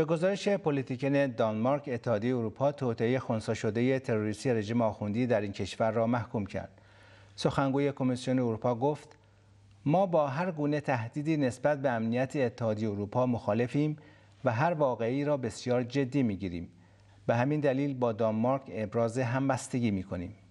به گزارش پلیتیکن دانمارک اتحادیه اروپا توطئه خونسا شده تروریستی رژیم آخوندی در این کشور را محکوم کرد سخنگوی کمیسیون اروپا گفت ما با هر گونه تهدیدی نسبت به امنیت اتحادیه اروپا مخالفیم و هر واقعی را بسیار جدی میگیریم به همین دلیل با دانمارک ابراز همبستگی میکنیم